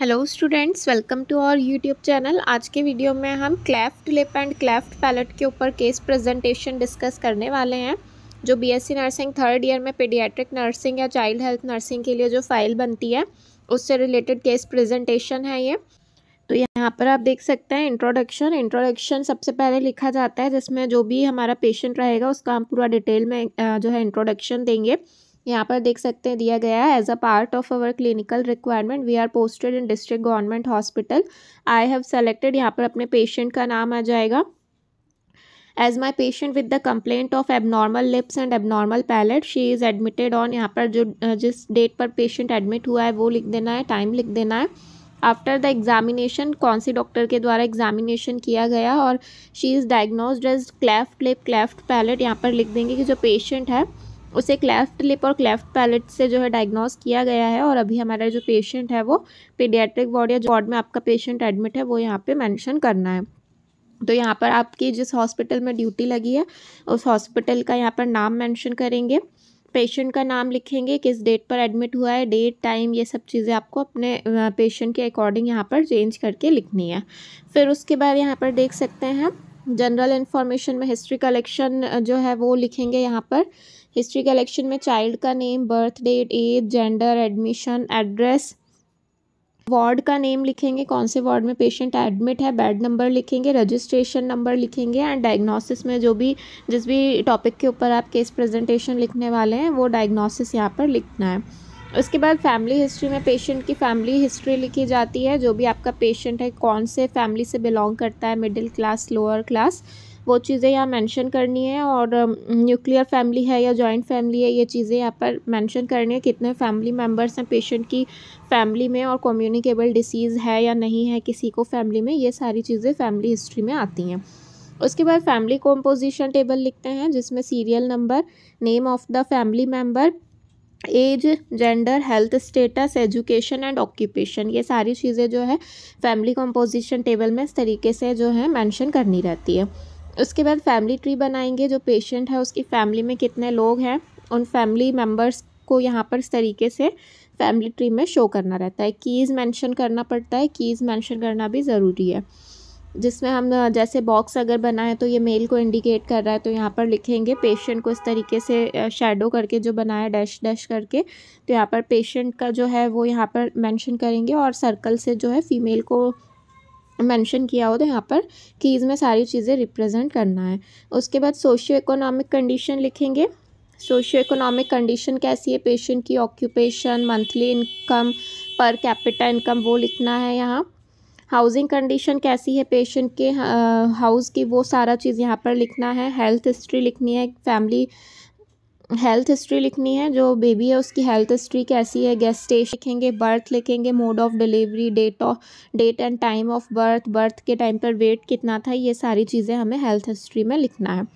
hello students welcome to our YouTube channel आज के video में हम cleft lip and cleft palate के ऊपर केस प्रेजेंटेशन डिस्कस करने वाले हैं जो बीएससी नर्सिंग थर्ड ईयर में पेडियाट्रिक नर्सिंग या चाइल्ड हेल्थ नर्सिंग के लिए जो फाइल बनती है उससे रिलेटेड केस प्रेजेंटेशन है ये तो यहाँ पर आप देख सकते हैं इंट्रोडक्शन इंट्रोडक्शन सबसे पहले लिखा जाता है जिसमें जो भी हमारा पेशेंट रहेगा उसका हम पूरा डिटेल में जो है इंट्रोडक्शन देंगे यहाँ पर देख सकते हैं दिया गया है as a part of our clinical requirement we are posted in district government hospital I have selected यहाँ पर अपने पेशेंट का नाम आ जाएगा as my patient with the complaint of abnormal lips and abnormal palate she is admitted on यहाँ पर जो जिस डेट पर पेशेंट एडमिट हुआ है वो लिख देना है टाइम लिख देना है आफ्टर द एग्जामिनेशन कौन सी डॉक्टर के द्वारा एग्जामिनेशन किया गया और she is diagnose as cleft lip cleft palate यहाँ पर लिख देंगे कि जो पेशेंट है उसे क्लेफ्ट लिप और क्लेफ्ट पैलेट से जो है डायग्नोस किया गया है और अभी हमारा जो पेशेंट है वो पीडियाट्रिक वार्ड या वार्ड में आपका पेशेंट एडमिट है वो यहाँ पे मेंशन करना है तो यहाँ पर आपकी जिस हॉस्पिटल में ड्यूटी लगी है उस हॉस्पिटल का यहाँ पर नाम मेंशन करेंगे पेशेंट का नाम लिखेंगे किस डेट पर एडमिट हुआ है डेट टाइम ये सब चीज़ें आपको अपने पेशेंट के अकॉर्डिंग यहाँ पर चेंज करके लिखनी है फिर उसके बाद यहाँ पर देख सकते हैं जनरल इन्फॉर्मेशन में हिस्ट्री कलेक्शन जो है वो लिखेंगे यहाँ पर हिस्ट्री कलेक्शन में चाइल्ड का name birth date age gender admission address ward का नेम लिखेंगे कौन से वार्ड में पेशेंट एडमिट है बेड नंबर लिखेंगे रजिस्ट्रेशन नंबर लिखेंगे एंड डायग्नोसिस में जो भी जिस भी टॉपिक के ऊपर आप केस प्रेजेंटेशन लिखने वाले हैं वो डायग्नोसिस यहाँ पर लिखना है उसके बाद फैमिली हिस्ट्री में पेशेंट की फैमिली हिस्ट्री लिखी जाती है जो भी आपका पेशेंट है कौन से फैमिली से बिलोंग करता है मिडिल क्लास लोअर क्लास वो चीज़ें यहाँ मेंशन करनी है और न्यूक्लियर um, फैमिली है या जॉइंट फैमिली है ये चीज़ें यहाँ पर मेंशन करनी है कितने फैमिली मेम्बर्स हैं पेशेंट की फैमिली में और कम्युनिकेबल डिसीज़ है या नहीं है किसी को फैमिली में ये सारी चीज़ें फैमिली हिस्ट्री में आती हैं उसके बाद फैमिली कॉम्पोजिशन टेबल लिखते हैं जिसमें serial number name of the family member age gender health status education and occupation ये सारी चीज़ें जो है फैमिली कंपोजिशन टेबल में इस तरीके से जो है मेंशन करनी रहती है उसके बाद फैमिली ट्री बनाएंगे जो पेशेंट है उसकी फैमिली में कितने लोग हैं उन फैमिली मेम्बर्स को यहाँ पर इस तरीके से फैमिली ट्री में शो करना रहता है कीज़ मैंशन करना पड़ता है कीज़ मैंशन करना भी ज़रूरी है जिसमें हम जैसे बॉक्स अगर बना है तो ये मेल को इंडिकेट कर रहा है तो यहाँ पर लिखेंगे पेशेंट को इस तरीके से शेडो करके जो बनाया डैश डैश करके तो यहाँ पर पेशेंट का जो है वो यहाँ पर मेंशन करेंगे और सर्कल से जो है फीमेल को मेंशन किया हो तो यहाँ पर कीज़ में सारी चीज़ें रिप्रेजेंट करना है उसके बाद सोशियो इकोनॉमिक कंडीशन लिखेंगे सोशियो इकोनॉमिक कंडीशन कैसी है पेशेंट की ऑक्यूपेशन मंथली इनकम पर कैपिटल इनकम वो लिखना है यहाँ हाउसिंग कंडीशन कैसी है पेशेंट के हाउस की वो सारा चीज़ यहाँ पर लिखना है हेल्थ हिस्ट्री लिखनी है फैमिली हेल्थ हिस्ट्री लिखनी है जो बेबी है उसकी हेल्थ हिस्ट्री कैसी है गेस्टेशन लिखेंगे बर्थ लिखेंगे mode of delivery date of date and time of birth birth के टाइम पर वेट कितना था ये सारी चीज़ें हमें हेल्थ हिस्ट्री में लिखना है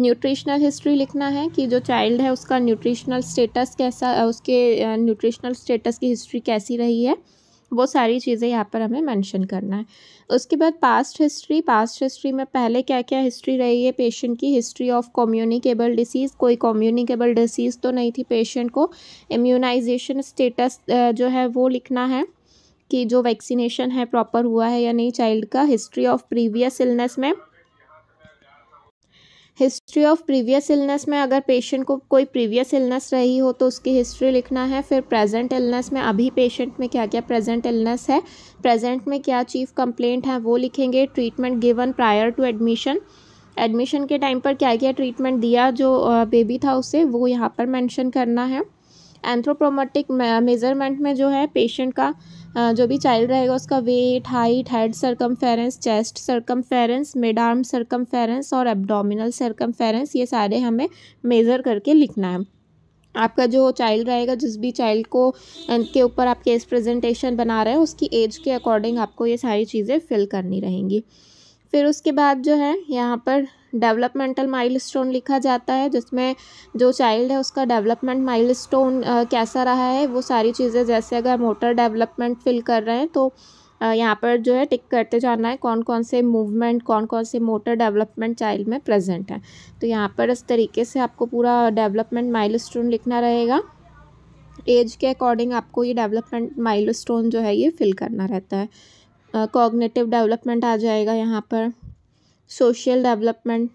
न्यूट्रिशनल हिस्ट्री लिखना है कि जो चाइल्ड है उसका न्यूट्रिशनल स्टेटस कैसा उसके न्यूट्रिशनल स्टेटस की हिस्ट्री कैसी रही है वो सारी चीज़ें यहाँ पर हमें मेंशन करना है उसके बाद पास्ट हिस्ट्री पास्ट हिस्ट्री में पहले क्या क्या हिस्ट्री रही है पेशेंट की हिस्ट्री ऑफ कम्युनिकेबल डिसीज़ कोई कम्युनिकेबल डिसीज़ तो नहीं थी पेशेंट को इम्यूनाइजेशन स्टेटस जो है वो लिखना है कि जो वैक्सीनेशन है प्रॉपर हुआ है या नहीं चाइल्ड का हिस्ट्री ऑफ प्रीवियस इलनेस में हिस्ट्री ऑफ प्रीवियस इलनेस में अगर पेशेंट को कोई प्रीवियस इलनेस रही हो तो उसकी हिस्ट्री लिखना है फिर प्रेजेंट इलनेस में अभी पेशेंट में क्या क्या प्रेजेंट इलनेस है प्रेजेंट में क्या चीफ कंप्लेंट है वो लिखेंगे treatment given prior to admission admission के टाइम पर क्या क्या ट्रीटमेंट दिया जो बेबी था उसे वो यहाँ पर मैंशन करना है एंथ्रोप्रोमेटिक मेज़रमेंट में जो है पेशेंट का जो भी चाइल्ड रहेगा उसका weight height head circum chest ference mid arm circum और एब्डोमिनल सरकम ये सारे हमें मेज़र करके लिखना है आपका जो चाइल्ड रहेगा जिस भी चाइल्ड को के ऊपर आप केस प्रेजेंटेशन बना रहे हैं उसकी एज के अकॉर्डिंग आपको ये सारी चीज़ें फिल करनी रहेंगी फिर उसके बाद जो है यहाँ पर डेवलपमेंटल माइलस्टोन लिखा जाता है जिसमें जो चाइल्ड है उसका डेवलपमेंट माइलस्टोन कैसा रहा है वो सारी चीज़ें जैसे अगर मोटर डेवलपमेंट फिल कर रहे हैं तो यहाँ पर जो है टिक करते जाना है कौन कौन से मूवमेंट कौन कौन से मोटर डेवलपमेंट चाइल्ड में प्रेजेंट है तो यहाँ पर इस तरीके से आपको पूरा डेवलपमेंट माइलस्टोन लिखना रहेगा एज के अकॉर्डिंग आपको ये डेवलपमेंट माइलस्टोन जो है ये फिल करना रहता है कॉग्नेटिव डेवलपमेंट आ जाएगा यहाँ पर social development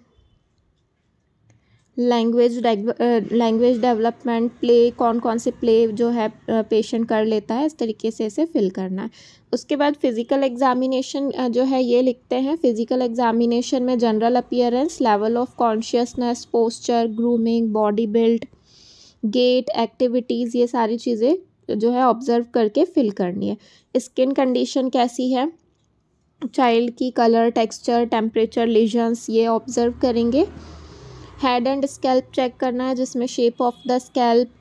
language language development play कौन कौन से प्ले जो है पेशेंट कर लेता है इस तरीके से इसे फिल करना है उसके बाद फिज़िकल एग्जामिनेशन जो है ये लिखते हैं फिज़िकल एग्जामिनेशन में general appearance level of consciousness posture grooming body build gait activities ये सारी चीज़ें जो है ऑब्ज़र्व करके फिल करनी है स्किन कंडीशन कैसी है चाइल्ड की कलर टेक्सचर टेम्परेचर लेजन्स ये ऑब्ज़र्व करेंगे हेड एंड स्कैल्प चेक करना है जिसमें shape of the scalp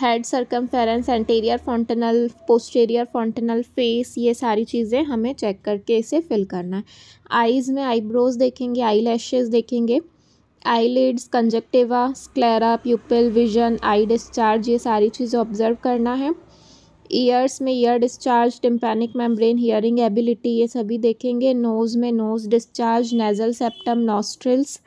head ference anterior fontanel posterior fontanel face ये सारी चीज़ें हमें चेक करके इसे फिल करना है आइज़ में आईब्रोज देखेंगे आई देखेंगे eyelids conjunctiva sclera pupil vision eye discharge ये सारी चीज़ें ऑब्जर्व करना है ईयर्स में ear discharge tympanic membrane hearing ability ये सभी देखेंगे नोज़ में nose discharge nasal septum nostrils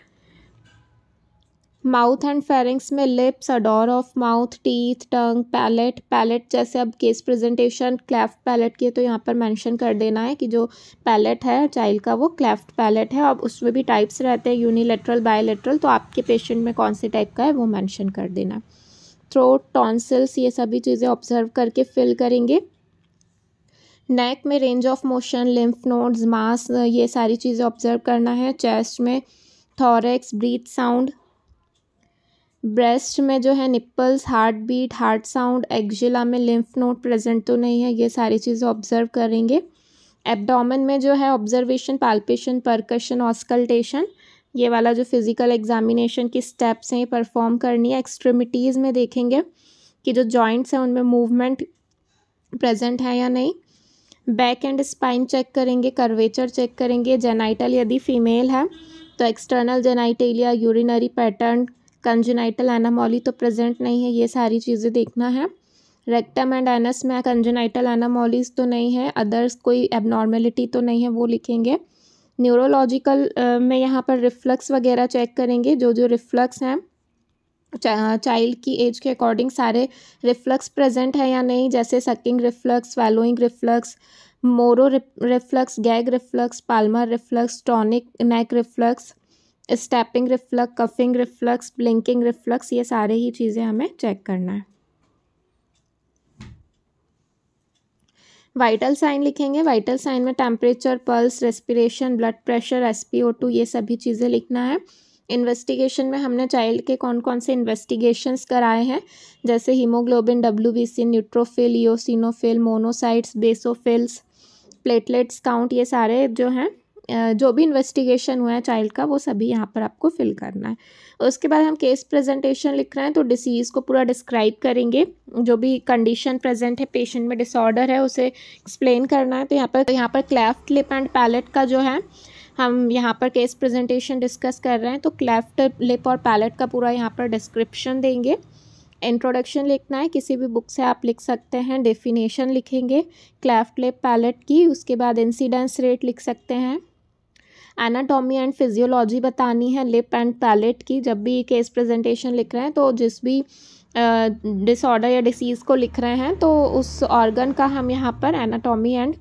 mouth and pharynx में lips odour of mouth teeth tongue palate palate जैसे अब केस प्रेजेंटेशन क्लेफ्ट पैलेट की है तो यहाँ पर मेंशन कर देना है कि जो पैलेट है चाइल्ड का वो क्लेफ्ट पैलेट है अब उसमें भी टाइप्स रहते हैं यूनिलेटरल बायोलेटरल तो आपके पेशेंट में कौन से टाइप का है वो मैंशन कर देना थ्रोट टॉन्सिल्स ये सभी चीज़ें ऑब्जर्व करके फिल करेंगे नेक में range of motion lymph nodes mass ये सारी चीज़ें ऑब्जर्व करना है चेस्ट में थॉरेक्स ब्रीथ साउंड ब्रेस्ट में जो है nipples heart beat heart sound axilla में लिम्फ नोड प्रेजेंट तो नहीं है ये सारी चीज़ें ऑब्जर्व करेंगे एब्डोमेन में जो है ऑब्जर्वेशन पाल्पेशन परकशन ऑस्कल्टेशन ये वाला जो फिज़िकल एग्जामिनेशन की स्टेप्स हैं ये परफॉर्म करनी है एक्सट्रीमिटीज़ में देखेंगे कि जो जॉइंट्स हैं उनमें मूवमेंट प्रेजेंट है या नहीं बैक एंड स्पाइन चेक करेंगे कर्वेचर चेक करेंगे जेनाइटल यदि फीमेल है तो external genitalia urinary pattern congenital anomaly तो प्रेजेंट नहीं है ये सारी चीज़ें देखना है रेक्टम एंड एनस में कंजनाइटल एनामोलीज तो नहीं है अदर्स कोई एबनॉर्मेलिटी तो नहीं है वो लिखेंगे न्यूरोलॉजिकल में यहाँ पर रिफ्लक्स वगैरह चेक करेंगे जो जो रिफ्लक्स हैं चाइल्ड की एज के अकॉर्डिंग सारे रिफ्लक्स प्रेजेंट है या नहीं जैसे sucking reflex swallowing reflex Moro reflex gag reflex palmar reflex tonic neck reflex stepping reflex coughing reflex blinking reflex ये सारे ही चीज़ें हमें चेक करना है वाइटल साइन लिखेंगे वाइटल साइन में temperature pulse respiration blood pressure S ये सभी चीज़ें लिखना है इन्वेस्टिगेशन में हमने चाइल्ड के कौन कौन से इन्वेस्टिगेशंस कराए हैं जैसे haemoglobin W B C neutrophil eosinophil monocytes basophils platelets count ये सारे जो हैं जो भी इन्वेस्टिगेशन हुआ है चाइल्ड का वो सभी यहाँ पर आपको फिल करना है उसके बाद हम केस प्रेजेंटेशन लिख रहे हैं तो डिसीज़ को पूरा डिस्क्राइब करेंगे जो भी कंडीशन प्रेजेंट है पेशेंट में डिसऑर्डर है उसे एक्सप्लेन करना है तो यहाँ पर तो यहाँ पर क्लेफ्ट लिप एंड पैलेट का जो है हम यहाँ पर केस प्रेजेंटेशन डिस्कस कर रहे हैं तो क्लेफ्ट लिप और पैलेट का पूरा यहाँ पर डिस्क्रिप्शन देंगे इंट्रोडक्शन लिखना है किसी भी बुक से आप लिख सकते हैं डेफिनेशन लिखेंगे क्लेफ्ट लिप पैलेट की उसके बाद इंसिडेंस रेट लिख सकते हैं एनाटॉमी एंड फिजियोलॉजी बतानी है लिप एंड पैलेट की जब भी केस प्रेजेंटेशन लिख रहे हैं तो जिस भी डिसऑर्डर या डिसीज़ को लिख रहे हैं तो उस ऑर्गन का हम यहाँ पर एनाटॉमी एंड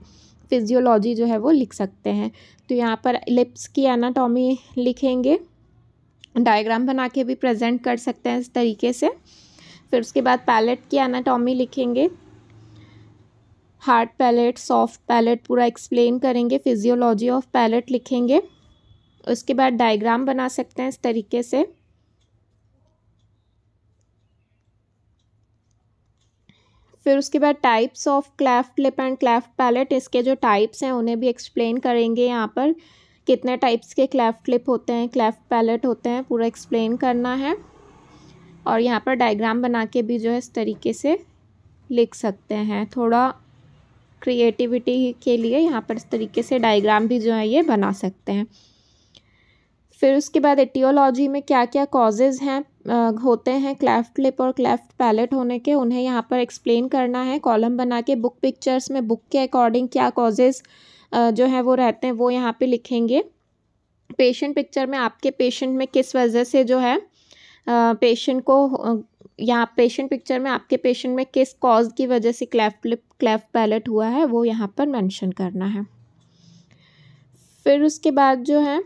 फिजियोलॉजी जो है वो लिख सकते हैं तो यहाँ पर लिप्स की एनाटॉमी लिखेंगे डायग्राम बना के भी प्रेजेंट कर सकते हैं इस तरीके से फिर उसके बाद पैलेट की एनाटॉमी लिखेंगे हार्ड पैलेट सॉफ्ट पैलेट पूरा एक्सप्लेन करेंगे फिजियोलॉजी ऑफ पैलेट लिखेंगे उसके बाद डायग्राम बना सकते हैं इस तरीके से फिर उसके बाद types of cleft lip and cleft palate इसके जो टाइप्स हैं उन्हें भी एक्सप्लेन करेंगे यहाँ पर कितने टाइप्स के क्लेफ्ट लिप होते हैं क्लेफ्ट पैलेट होते हैं पूरा एक्सप्लेन करना है और यहाँ पर डायग्राम बना के भी जो है इस तरीके से लिख सकते हैं थोड़ा क्रिएटिविटी के लिए यहाँ पर इस तरीके से डायग्राम भी जो है ये बना सकते हैं फिर उसके बाद एटियोलॉजी में क्या क्या कॉजेज़ हैं होते हैं क्लेफ्ट लिप और क्लेफ्ट पैलेट होने के उन्हें यहाँ पर एक्सप्लेन करना है कॉलम बना के बुक पिक्चर्स में बुक के अकॉर्डिंग क्या कॉजेज़ जो है वो रहते हैं वो यहाँ पे लिखेंगे पेशेंट पिक्चर में आपके पेशेंट में किस वजह से जो है पेशेंट को यहाँ पेशेंट पिक्चर में आपके पेशेंट में किस कॉज की वजह से क्लेफ्ट लिप क्लेफ पैलेट हुआ है वो यहाँ पर मेंशन करना है फिर उसके बाद जो है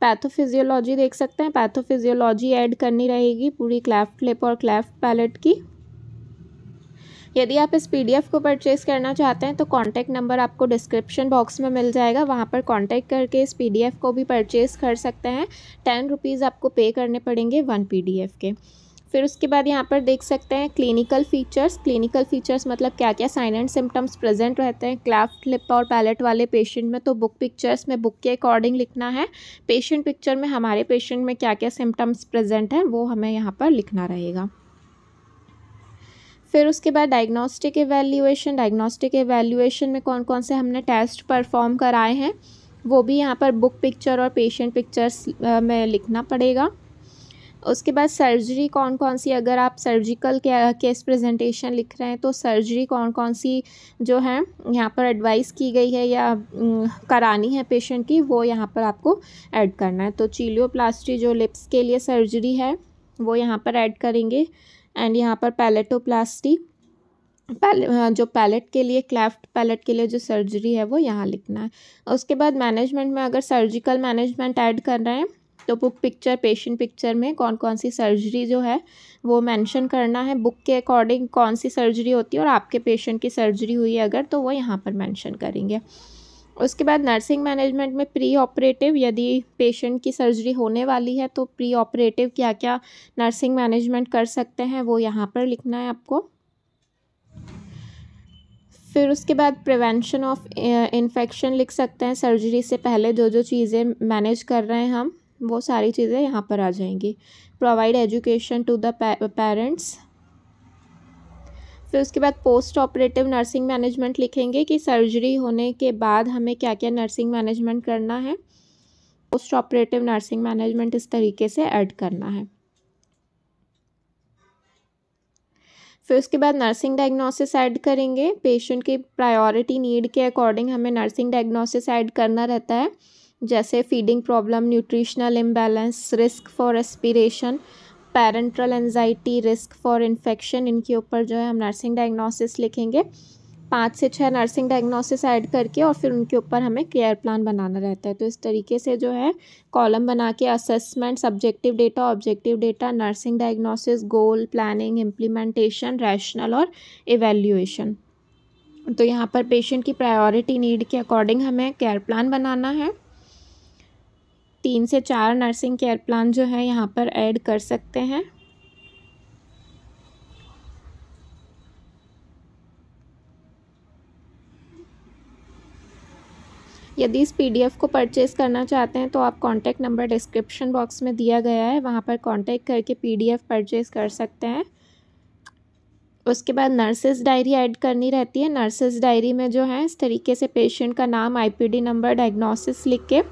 पैथोफिजियोलॉजी देख सकते हैं पैथोफिजियोलॉजी ऐड करनी रहेगी पूरी क्लेफ्ट लिप और क्लेफ्ट पैलेट की यदि आप इस पीडीएफ को परचेज़ करना चाहते हैं तो कॉन्टैक्ट नंबर आपको डिस्क्रिप्शन बॉक्स में मिल जाएगा वहाँ पर कॉन्टैक्ट करके इस पीडीएफ को भी परचेज़ कर सकते हैं टेन रुपीज़ आपको पे करने पड़ेंगे वन पीडीएफ के फिर उसके बाद यहाँ पर देख सकते हैं क्लिनिकल फीचर्स क्लिनिकल फीचर्स मतलब क्या क्या साइन एंड सिम्टम्स प्रेजेंट रहते हैं क्लाफ्ट लिप और पैलेट वाले पेशेंट में तो बुक पिक्चर्स में बुक के अकॉर्डिंग लिखना है पेशेंट पिक्चर में हमारे पेशेंट में क्या क्या सिम्टम्स प्रेजेंट हैं वो हमें यहाँ पर लिखना रहेगा फिर उसके बाद डायग्नोस्टिक एवेल्यूएशन डायग्नोस्टिक एवेल्यूएशन में कौन कौन से हमने टेस्ट परफॉर्म कराए हैं वो भी यहाँ पर बुक पिक्चर और पेशेंट पिक्चर्स में लिखना पड़ेगा उसके बाद सर्जरी कौन कौन सी अगर आप सर्जिकल के केस प्रेजेंटेशन लिख रहे हैं तो सर्जरी कौन कौन सी जो है यहाँ पर एडवाइस की गई है या करानी है पेशेंट की वो यहाँ पर आपको ऐड करना है तो चीलियोप्लास्टी जो लिप्स के लिए सर्जरी है वो यहाँ पर ऐड करेंगे एंड यहाँ पर पैलेटोप्लास्टी पैले जो पैलेट के लिए क्लेफ्ट पैलेट के लिए जो सर्जरी है वो यहाँ लिखना है उसके बाद मैनेजमेंट में अगर सर्जिकल मैनेजमेंट ऐड कर रहे हैं तो बुक पिक्चर पेशेंट पिक्चर में कौन कौन सी सर्जरी जो है वो मेंशन करना है बुक के अकॉर्डिंग कौन सी सर्जरी होती है और आपके पेशेंट की सर्जरी हुई है अगर तो वो यहाँ पर मेंशन करेंगे उसके बाद नर्सिंग मैनेजमेंट में प्री ऑपरेटिव यदि पेशेंट की सर्जरी होने वाली है तो प्री ऑपरेटिव क्या क्या नर्सिंग मैनेजमेंट कर सकते हैं वो यहाँ पर लिखना है आपको फिर उसके बाद प्रिवेंशन ऑफ इन्फेक्शन लिख सकते हैं सर्जरी से पहले जो जो चीज़ें मैनेज कर रहे हैं हम वो सारी चीज़ें यहाँ पर आ जाएंगी provide education to the parents फिर उसके बाद पोस्ट ऑपरेटिव नर्सिंग मैनेजमेंट लिखेंगे कि सर्जरी होने के बाद हमें क्या क्या नर्सिंग मैनेजमेंट करना है पोस्ट ऑपरेटिव नर्सिंग मैनेजमेंट इस तरीके से ऐड करना है फिर उसके बाद नर्सिंग डायग्नोसिस ऐड करेंगे पेशेंट की प्रायोरिटी नीड के अकॉर्डिंग हमें नर्सिंग डायग्नोसिस ऐड करना रहता है जैसे feeding problem nutritional imbalance risk for respiration parental anxiety risk for infection इनके ऊपर जो है हम नर्सिंग डायग्नोसिस लिखेंगे पाँच से छः नर्सिंग डायग्नोसिस ऐड करके और फिर उनके ऊपर हमें केयर प्लान बनाना रहता है तो इस तरीके से जो है कॉलम बना के assessment subjective data objective data nursing diagnosis goal planning implementation rationale और इवेल्यूएशन तो यहाँ पर पेशेंट की प्रायोरिटी नीड के अकॉर्डिंग हमें केयर प्लान बनाना है तीन से चार नर्सिंग केयर प्लान जो है यहाँ पर ऐड कर सकते हैं यदि इस पीडीएफ को परचेज़ करना चाहते हैं तो आप कॉन्टैक्ट नंबर डिस्क्रिप्शन बॉक्स में दिया गया है वहाँ पर कॉन्टैक्ट करके पीडीएफ परचेज़ कर सकते हैं उसके बाद नर्सेज डायरी ऐड करनी रहती है नर्सेज डायरी में जो है इस तरीके से पेशेंट का नाम आईपीडी नंबर डायग्नोसिस लिख के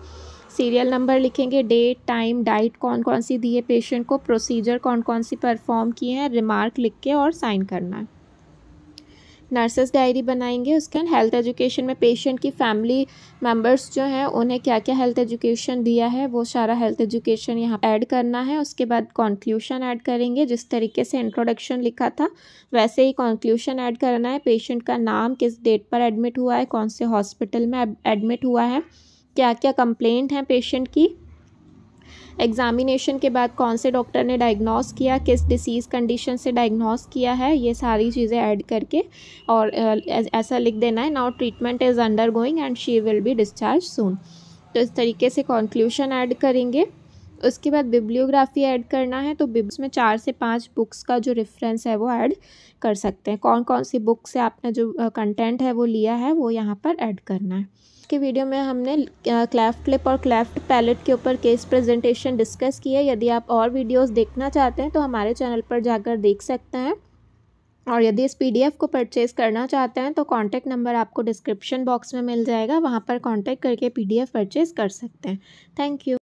सीरियल नंबर लिखेंगे डेट टाइम डाइट कौन कौन सी दी है पेशेंट को प्रोसीजर कौन कौन सी परफॉर्म किए हैं रिमार्क लिख के और साइन करना है नर्सेस डायरी बनाएंगे उसके हेल्थ एजुकेशन में पेशेंट की फैमिली मेम्बर्स जो हैं उन्हें क्या क्या हेल्थ एजुकेशन दिया है वो सारा हेल्थ एजुकेशन यहाँ ऐड करना है उसके बाद कॉन्क्लूशन ऐड करेंगे जिस तरीके से इंट्रोडक्शन लिखा था वैसे ही कॉन्क्लूशन ऐड करना है पेशेंट का नाम किस डेट पर एडमिट हुआ है कौन से हॉस्पिटल में एडमिट हुआ है क्या क्या कंप्लेंट हैं पेशेंट की एग्ज़ामिनेशन के बाद कौन से डॉक्टर ने डायग्नोस किया किस डिसीज़ कंडीशन से डायग्नोस किया है ये सारी चीज़ें ऐड करके और ऐसा लिख देना है now treatment is undergoing and she will be discharge soon तो इस तरीके से कॉन्क्लूशन ऐड करेंगे उसके बाद बिब्लियोग्राफी ऐड करना है तो बिब्स में चार से पाँच बुक्स का जो रेफरेंस है वो ऐड कर सकते हैं कौन कौन सी बुक से आपने जो कंटेंट है वो लिया है वो यहाँ पर ऐड करना है की वीडियो में हमने क्लैफ्ट लिप और क्लेफ्ट पैलेट के ऊपर केस प्रेजेंटेशन डिस्कस किया यदि आप और वीडियोस देखना चाहते हैं तो हमारे चैनल पर जाकर देख सकते हैं और यदि इस पीडीएफ को परचेज़ करना चाहते हैं तो कॉन्टैक्ट नंबर आपको डिस्क्रिप्शन बॉक्स में मिल जाएगा वहाँ पर कॉन्टैक्ट करके पी परचेज़ कर सकते हैं थैंक यू